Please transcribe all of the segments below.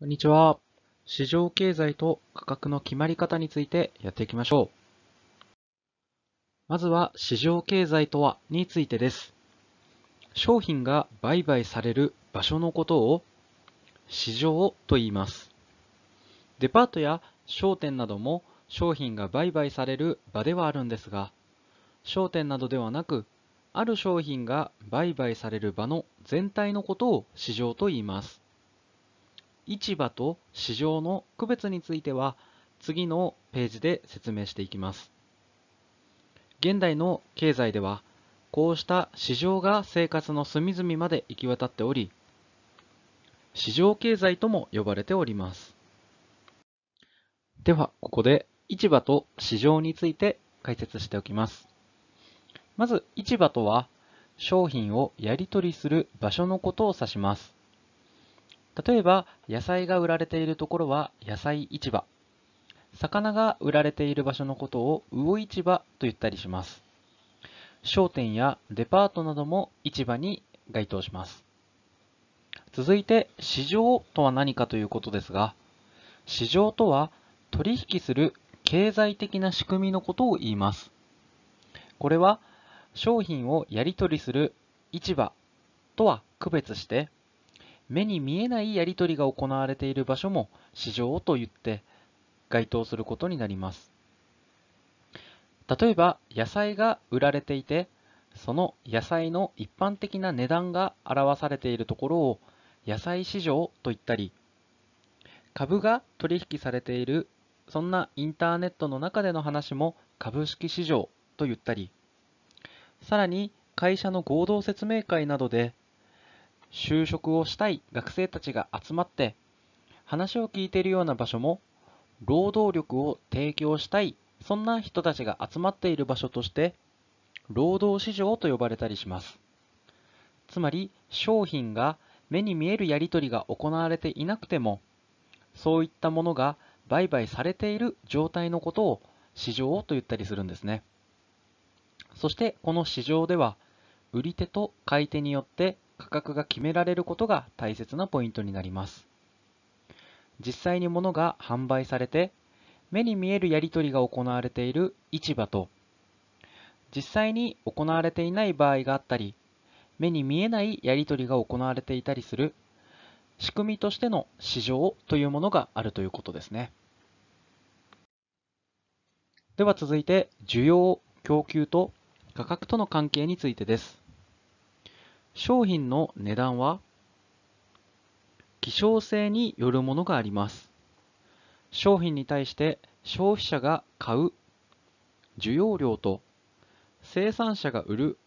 こんにちは。市場経済と価格の決まり方についてやっていきましょう。まずは市場経済とはについてです。商品が売買される場所のことを市場と言います。デパートや商店なども商品が売買される場ではあるんですが、商店などではなく、ある商品が売買される場の全体のことを市場と言います。市場と市場の区別については次のページで説明していきます現代の経済ではこうした市場が生活の隅々まで行き渡っており市場経済とも呼ばれておりますではここで市場と市場について解説しておきますまず市場とは商品をやり取りする場所のことを指します例えば、野菜が売られているところは野菜市場。魚が売られている場所のことを魚市場と言ったりします。商店やデパートなども市場に該当します。続いて、市場とは何かということですが、市場とは取引する経済的な仕組みのことを言います。これは商品をやり取りする市場とは区別して目に見えないやり取りが行われている場所も市場と言って該当することになります例えば野菜が売られていてその野菜の一般的な値段が表されているところを野菜市場と言ったり株が取引されているそんなインターネットの中での話も株式市場と言ったりさらに会社の合同説明会などで就職をしたい学生たちが集まって話を聞いているような場所も労働力を提供したいそんな人たちが集まっている場所として労働市場と呼ばれたりしますつまり商品が目に見えるやり取りが行われていなくてもそういったものが売買されている状態のことを市場と言ったりするんですねそしてこの市場では売り手と買い手によって価格が決められることが大切なポイントになります実際に物が販売されて目に見えるやり取りが行われている市場と実際に行われていない場合があったり目に見えないやり取りが行われていたりする仕組みとしての市場というものがあるということですねでは続いて需要供給と価格との関係についてです商品の値段は希少性によるものがあります。商品に対して消費者が買う需要量と生産者が売る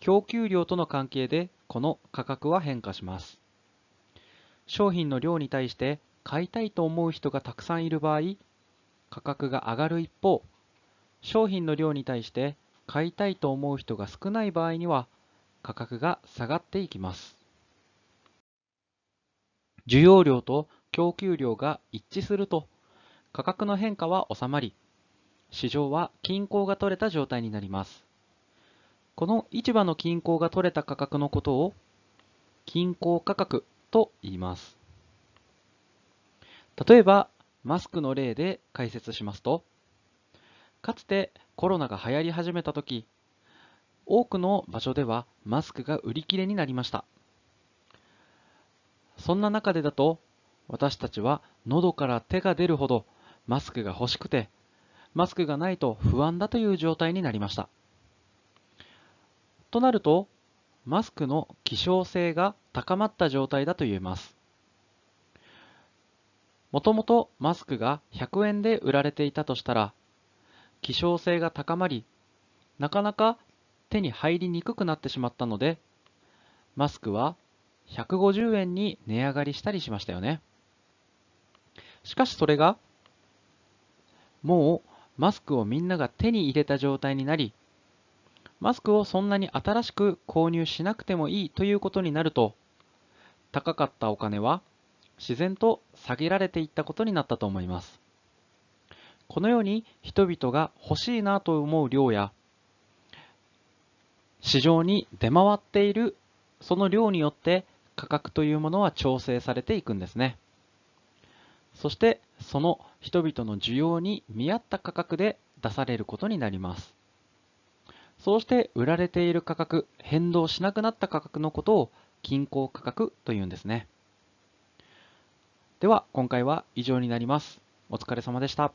供給量との関係でこの価格は変化します。商品の量に対して買いたいと思う人がたくさんいる場合価格が上がる一方商品の量に対して買いたいと思う人が少ない場合には価格が下がっていきます。需要量と供給量が一致すると価格の変化は収まり、市場は均衡が取れた状態になります。この市場の均衡が取れた価格のことを均衡価格と言います。例えば、マスクの例で解説しますと、かつてコロナが流行り始めた時、多くの場所ではマスクが売り切れになりましたそんな中でだと私たちは喉から手が出るほどマスクが欲しくてマスクがないと不安だという状態になりましたとなるとマスクの希少性が高まった状態だと言えますもともとマスクが100円で売られていたとしたら希少性が高まりなかなか手に入りにくくなってしまったので、マスクは150円に値上がりしたりしましたよね。しかしそれが、もうマスクをみんなが手に入れた状態になり、マスクをそんなに新しく購入しなくてもいいということになると、高かったお金は自然と下げられていったことになったと思います。このように人々が欲しいなと思う量や市場に出回っているその量によって価格というものは調整されていくんですねそしてその人々の需要に見合った価格で出されることになりますそうして売られている価格変動しなくなった価格のことを均衡価格というんですねでは今回は以上になりますお疲れ様でした